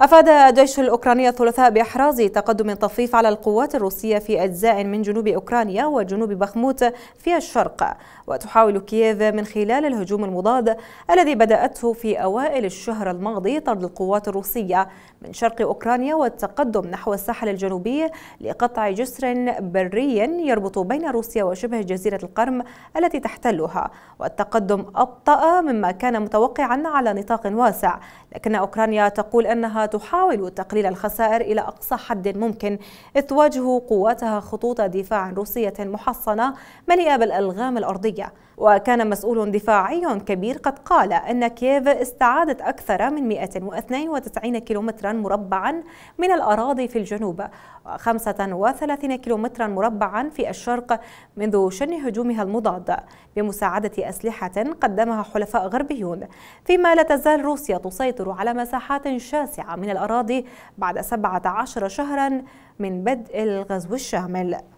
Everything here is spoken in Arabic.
أفاد الجيش الأوكراني الثلاثاء بإحراز تقدم طفيف على القوات الروسية في أجزاء من جنوب أوكرانيا وجنوب بخموت في الشرق وتحاول كييف من خلال الهجوم المضاد الذي بدأته في أوائل الشهر الماضي طرد القوات الروسية من شرق أوكرانيا والتقدم نحو الساحل الجنوبي لقطع جسر بري يربط بين روسيا وشبه جزيرة القرم التي تحتلها والتقدم أبطأ مما كان متوقعا على نطاق واسع لكن أوكرانيا تقول أنها تحاول تقليل الخسائر إلى أقصى حد ممكن إذ تواجه قواتها خطوط دفاع روسية محصنة مليئة بالألغام الأرضية وكان مسؤول دفاعي كبير قد قال أن كييف استعادت أكثر من 192 كيلومترا مربعا من الأراضي في الجنوب و35 كيلومترا مربعا في الشرق منذ شن هجومها المضاد بمساعدة أسلحة قدمها حلفاء غربيون فيما لا تزال روسيا تسيطر على مساحات شاسعة من الأراضي بعد 17 شهرا من بدء الغزو الشامل